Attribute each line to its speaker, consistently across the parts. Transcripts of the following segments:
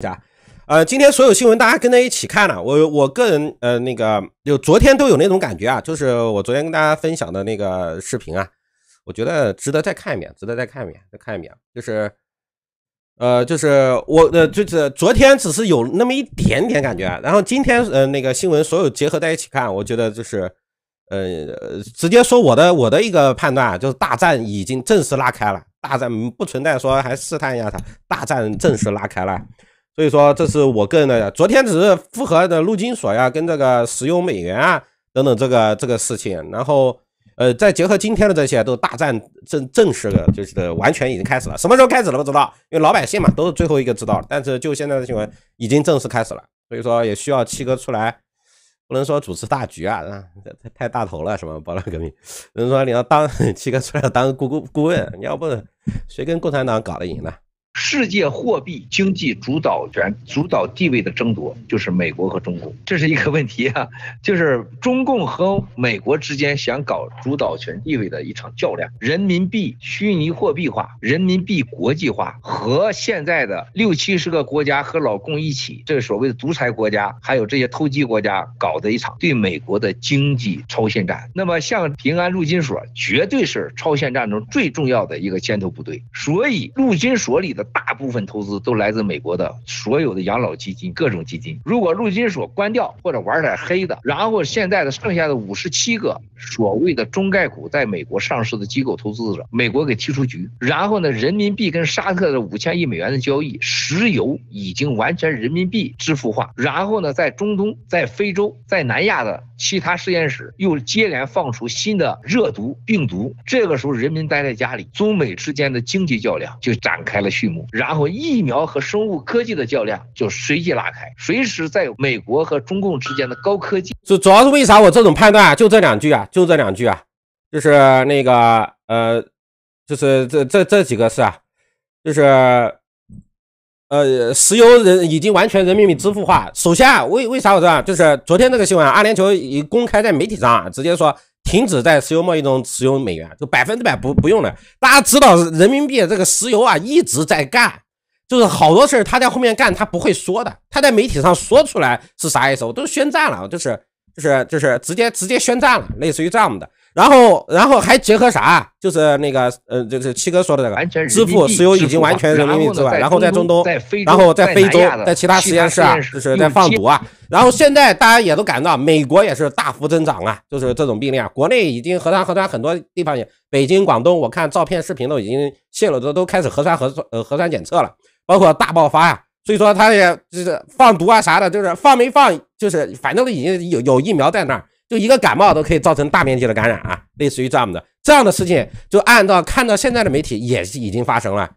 Speaker 1: 大家，呃，今天所有新闻大家跟在一起看了。我我个人，呃，那个，就昨天都有那种感觉啊，就是我昨天跟大家分享的那个视频啊，我觉得值得再看一遍，值得再看一遍，再看一遍。就是，呃，就是我，呃，就是昨天只是有那么一点点感觉，然后今天，呃，那个新闻所有结合在一起看，我觉得就是，呃，直接说我的我的一个判断啊，就是大战已经正式拉开了，大战不存在说还试探一下它，大战正式拉开了。所以说，这是我个人的。昨天只是复核的陆金所呀，跟这个石油美元啊等等这个这个事情，然后呃，再结合今天的这些，都大战正正式的，就是完全已经开始了。什么时候开始的不知道，因为老百姓嘛都是最后一个知道。但是就现在的新闻已经正式开始了，所以说也需要七哥出来，不能说主持大局啊，太太大头了什么暴乱革命。有人说你要当 七哥出来当顾顾顾问，
Speaker 2: 你要不谁跟共产党搞得赢呢？世界货币经济主导权、主导地位的争夺，就是美国和中共，这是一个问题啊，就是中共和美国之间想搞主导权地位的一场较量。人民币虚拟货币化、人民币国际化，和现在的六七十个国家和老共一起，这个所谓的独裁国家，还有这些投机国家搞的一场对美国的经济超限战。那么，像平安陆金所绝对是超限战中最重要的一个尖头部队，所以陆金所里的。大部分投资都来自美国的所有的养老基金、各种基金。如果陆金所关掉或者玩点黑的，然后现在的剩下的五十七个所谓的中概股在美国上市的机构投资者，美国给踢出局。然后呢，人民币跟沙特的五千亿美元的交易，石油已经完全人民币支付化。然后呢，在中东、在非洲、在南亚的其他实验室又接连放出新的热毒病毒。这个时候，人民待在家里，中美之间的经济较量就展开了序幕。然后疫苗和生物科技的较量就随即拉开，随时在美国和中共之间的高科技
Speaker 1: 主主要是为啥？我这种判断就这两句啊，就这两句啊，就是那个呃，就是这这这几个是啊，就是呃，石油人已经完全人民币支付化。首先啊，为为啥我这样？就是昨天那个新闻，阿联酋已公开在媒体上啊，直接说。停止在石油贸易中使用美元，就百分之百不不用了。大家知道人民币这个石油啊一直在干，就是好多事儿他在后面干，他不会说的，他在媒体上说出来是啥意思？我都宣战了，就是就是就是直接直接宣战了，类似于这样的。然后，然后还结合啥？就是那个，呃，就是七哥说的那个，支付石油已经完全人民币之外，然后在中东、然后在非洲、在其他实验室啊，就是在放毒啊。然后现在大家也都感到，美国也是大幅增长啊，就是这种病例啊。国内已经核酸、核酸很多地方也，北京、广东，我看照片、视频都已经泄露都都开始核酸核酸呃核酸检测了，包括大爆发呀。所以说他也就是放毒啊啥的，就是放没放，就是反正已经有有疫苗在那儿。就一个感冒都可以造成大面积的感染啊，类似于这样的这样的事情，就按照看到现在的媒体也是已经发生了，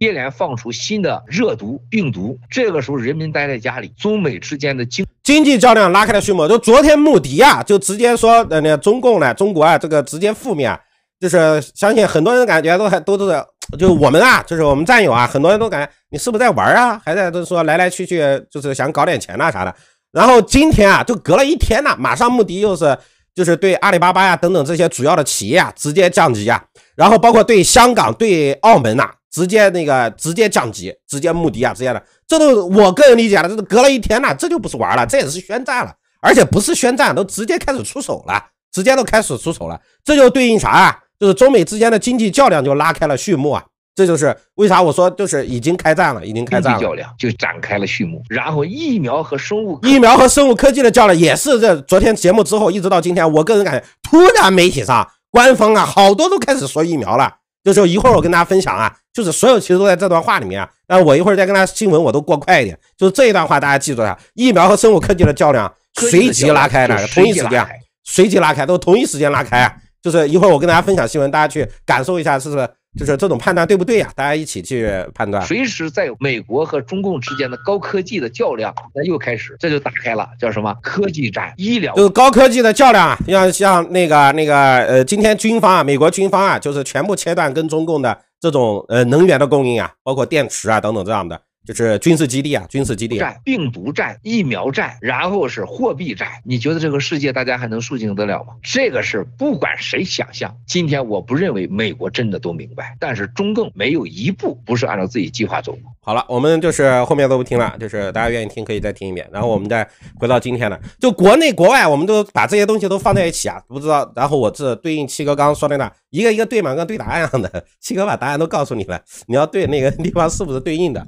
Speaker 2: 接连放出新的热毒病毒，这个时
Speaker 1: 候人民待在家里，中美之间的经经济较量拉开了序幕。就昨天穆迪啊，就直接说呃那中共呢，中国啊这个直接负面，就是相信很多人感觉都还都是，就我们啊，就是我们战友啊，很多人都感觉你是不是在玩啊，还在就是说来来去去就是想搞点钱呐啥的。然后今天啊，就隔了一天了，马上穆迪又是，就是对阿里巴巴呀等等这些主要的企业啊，直接降级啊，然后包括对香港、对澳门呐，直接那个直接降级，直接穆迪啊这样的，这都我个人理解了，这都隔了一天了，这就不是玩了，这也是宣战了，而且不是宣战，都直接开始出手了，直接都开始出手了，这就对应啥啊？就是中美之间的经济较量就拉开了序幕啊。这就是为啥我说就是已经开战了，已经开战，较量
Speaker 2: 就展开了序幕。然后疫苗和生物疫苗和
Speaker 1: 生物科技的较量也是在昨天节目之后一直到今天，我个人感觉突然媒体上官方啊好多都开始说疫苗了。就是一会儿我跟大家分享啊，就是所有其实都在这段话里面啊。但我一会儿再跟大家新闻我都过快一点，就是这一段话大家记住啊，疫苗和生物科技的较量随即拉开了，同一时间随即拉开，都同一时间拉开啊。就是一会儿我跟大家分享新闻，大家去感受一下是不是。就是这种判断对不对呀？大家一起去判断。
Speaker 2: 随时在美国和中共之间的高科技的较量，那又开始，这就打开了，叫什么？科技战、医疗，
Speaker 1: 就是高科技的较量啊！像像那个那个呃，今天军方啊，美国军方啊，就是全部切断跟中共的这种呃能源的供应啊，包括电池啊等等这样的。就是军事基地啊，军事
Speaker 2: 基地战、病毒战、疫苗战，然后是货币战。你觉得这个世界大家还能肃静得了吗？这个是不管谁想象。今天我不认为美国真的都明白，但是中共没有一步不是按照自己计划走。好了，我们
Speaker 1: 就是后面都不听了，就是大家愿意听可以再听一遍，然后我们再回到今天的，就国内国外，我们都把这些东西都放在一起啊，不知道。然后我这对应七哥刚刚说的那。一个一个对嘛，跟对答案一样的，七哥把答案都告诉你了，你要对那个 地方是不是对应的？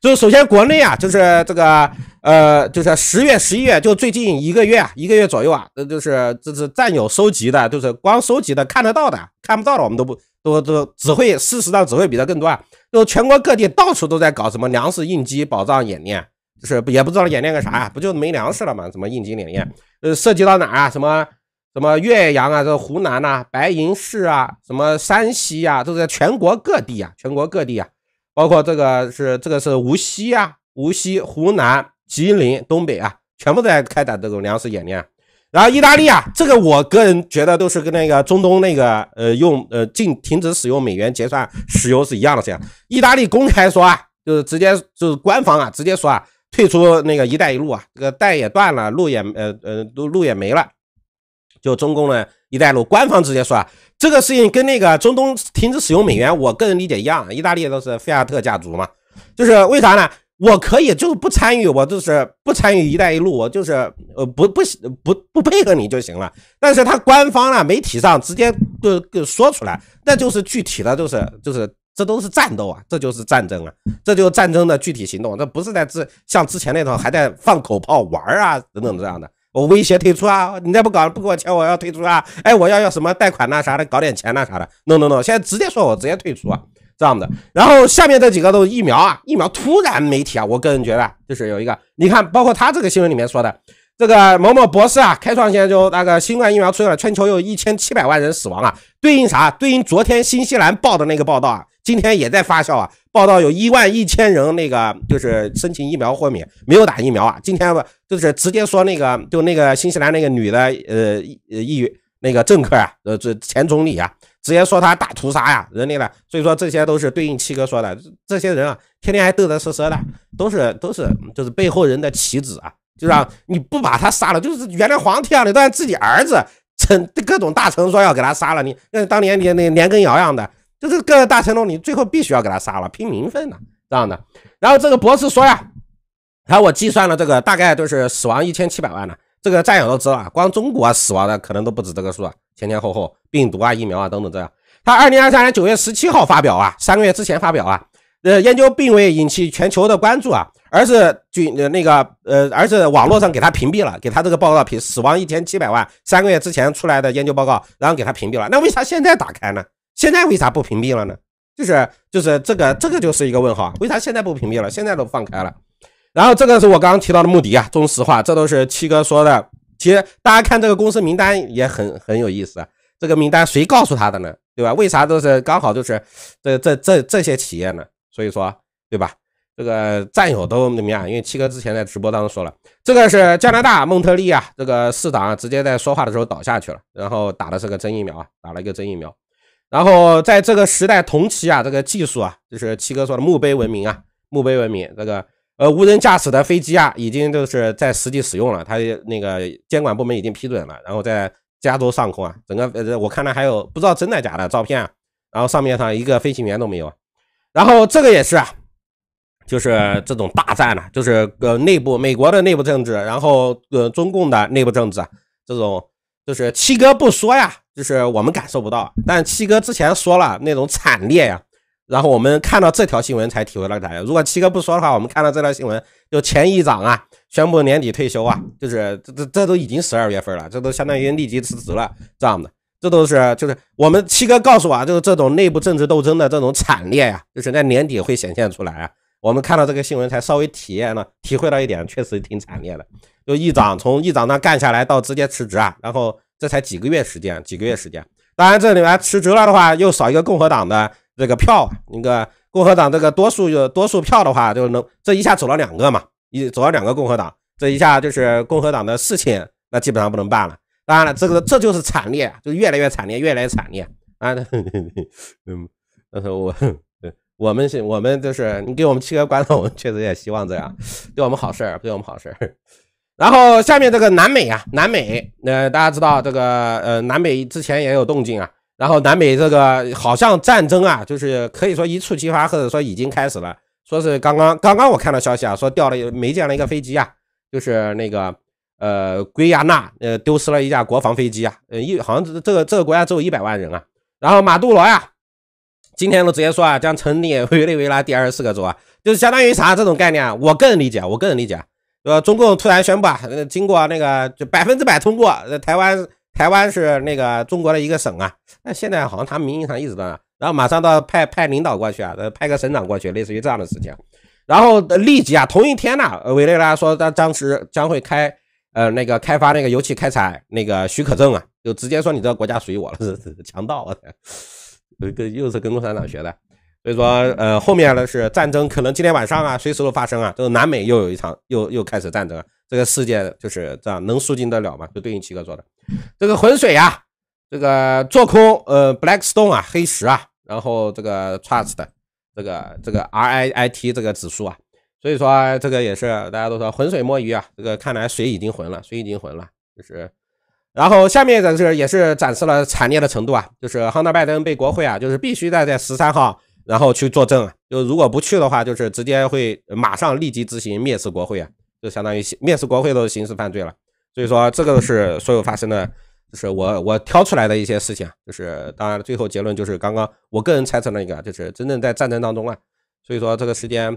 Speaker 1: 就是首先国内啊，就是这个呃，就是十月十一月就最近一个月啊，一个月左右啊，这就是这是战友收集的，就是光收集的看得到的，看不到的我们都不都都只会事实上只会比他更多啊，就全国各地到处都在搞什么粮食应急保障演练，就是也不知道演练个啥呀，不就没粮食了吗？什么应急演练？呃，涉及到哪啊？什么？什么岳阳啊，这湖南呐，白银市啊，什么山西呀，都在全国各地啊，全国各地啊，包括这个是这个是无锡啊，无锡、湖南、吉林、东北啊，全部在开展这种粮食演练。然后意大利啊，这个我个人觉得都是跟那个中东那个呃用呃禁停止使用美元结算石油是一样的。这样，意大利公开说啊，就是直接就是官方啊，直接说啊，退出那个一带一路啊，这个带也断了，路也呃呃都路也没了。就中共呢“一带一路，官方直接说啊，这个事情跟那个中东停止使用美元，我个人理解一样。意大利都是菲亚特家族嘛，就是为啥呢？我可以就是不参与，我就是不参与一带一路，我就是呃不不不不配合你就行了。但是他官方呢，媒体上直接就就说出来，那就是具体的，就是就是这都是战斗啊，这就是战争啊，这就战争的具体行动，这不是在自像之前那种还在放口炮玩儿啊等等这样的。我威胁退出啊！你再不搞不给我钱，我要退出啊！哎，我要要什么贷款呐啥的，搞点钱呐啥的。no no no，现在直接说我直接退出啊，这样的。然后下面这几个都是疫苗啊，疫苗突然媒体啊，我个人觉得就是有一个，你看包括他这个新闻里面说的，这个某某博士啊，开创现在就那个新冠疫苗出来，全球有一千七百万人死亡啊，对应啥？对应昨天新西兰报的那个报道啊，今天也在发酵啊。报道有一万一千人，那个就是申请疫苗豁免，没有打疫苗啊。今天不就是直接说那个，就那个新西兰那个女的，呃，议员那个政客啊，呃，这前总理啊，直接说他大屠杀呀，人类的。所以说这些都是对应七哥说的，这些人啊，天天还嘚嘚瑟瑟的，都是都是就是背后人的棋子啊，就让你不把他杀了，就是原来皇帝啊，你都让自己儿子成各种大臣说要给他杀了你，那当年你那连根尧样的。就是个大成龙，你最后必须要给他杀了，拼名分呢，这样的。然后这个博士说呀，然后我计算了这个大概就是死亡一千七百万呢，这个战友都知道啊，光中国死亡的可能都不止这个数啊，前前后后病毒啊、疫苗啊等等这样。他二零二三年九月十七号发表啊，三个月之前发表啊，呃，研究并未引起全球的关注啊，而是就那个呃，而是网络上给他屏蔽了，给他这个报告屏死亡一千七百万，三个月之前出来的研究报告，然后给他屏蔽了。那为啥现在打开呢？现在为啥不屏蔽了呢？就是就是这个这个就是一个问号，为啥现在不屏蔽了？现在都放开了。然后这个是我刚刚提到的目的啊，中石化，这都是七哥说的。其实大家看这个公司名单也很很有意思啊。这个名单谁告诉他的呢？对吧？为啥都是刚好就是这这这这些企业呢？所以说，对吧？这个战友都怎么样？因为七哥之前在直播当中说了，这个是加拿大蒙特利啊，这个市长直接在说话的时候倒下去了，然后打的是个针疫苗啊，打了一个针疫苗。然后在这个时代同期啊，这个技术啊，就是七哥说的墓碑文明啊，墓碑文明这个呃无人驾驶的飞机啊，已经就是在实际使用了，它那个监管部门已经批准了。然后在加州上空啊，整个呃我看到还有不知道真的假的照片，啊，然后上面上一个飞行员都没有。然后这个也是啊，就是这种大战啊，就是呃内部美国的内部政治，然后呃中共的内部政治，这种就是七哥不说呀。就是我们感受不到，但七哥之前说了那种惨烈呀，然后我们看到这条新闻才体会到感觉。如果七哥不说的话，我们看到这条新闻就前议长啊，宣布年底退休啊，就是这这这都已经十二月份了，这都相当于立即辞职了这样的。这都是就是我们七哥告诉我啊，就是这种内部政治斗争的这种惨烈呀，就是在年底会显现出来啊。我们看到这个新闻才稍微体验了，体会到一点，确实挺惨烈的。就议长从议长那干下来到直接辞职啊，然后。这才几个月时间，几个月时间。当然，这里面辞职了的话，又少一个共和党的这个票，那个共和党这个多数多数票的话，就能这一下走了两个嘛，一走了两个共和党，这一下就是共和党的事情，那基本上不能办了。当然了，这个这就是惨烈，就是越来越惨烈，越来越惨烈啊！嗯，但是我，我们是，我们就是，你给我们七个观众，我们确实也希望这样，对我们好事儿，对我们好事儿。然后下面这个南美啊，南美，呃，大家知道这个呃，南美之前也有动静啊。然后南美这个好像战争啊，就是可以说一触即发，或者说已经开始了。说是刚刚刚刚我看到消息啊，说掉了没见了一个飞机啊，就是那个呃圭亚那呃丢失了一架国防飞机啊，呃一好像这个这个国家只有一百万人啊。然后马杜罗呀，今天都直接说啊，将成立委内瑞拉第二十四个州啊，就是相当于啥这种概念，啊？我个人理解，我个人理解。呃，中共突然宣布啊，经过那个就百分之百通过，呃，台湾台湾是那个中国的一个省啊，但现在好像他名义上一直在那，然后马上到派派领导过去啊，呃，派个省长过去，类似于这样的事情，然后立即啊，同一天呢，委内瑞拉说他当时将会开呃那个开发那个油气开采那个许可证啊，就直接说你这个国家属于我了，是 强盗！一个又是跟共产党学的。所以说，呃，后面呢是战争，可能今天晚上啊，随时都发生啊，就是南美又有一场，又又开始战争，这个世界就是这样，能肃静得了吗？就对应齐哥做的这个
Speaker 2: 浑水啊，
Speaker 1: 这个做空，呃，Blackstone 啊，黑石啊，然后这个 Trust 这个这个 Riit 这个指数啊，所以说这个也是大家都说浑水摸鱼啊，这个看来水已经浑了，水已经浑了，就是，然后下面展示也是展示了惨烈的程度啊，就是亨特拜登被国会啊，就是必须在在十三号。然后去作证啊，就如果不去的话，就是直接会马上立即执行蔑视国会啊，就相当于蔑视国会都刑事犯罪了。所以说这个是所有发生的，就是我我挑出来的一些事情就是当然最后结论就是刚刚我个人猜测那个，就是真正在战争当中啊，所以说这个时间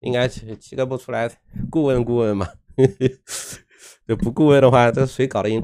Speaker 1: 应该请七个不出来顾问顾问嘛，不顾问的话，这谁搞得赢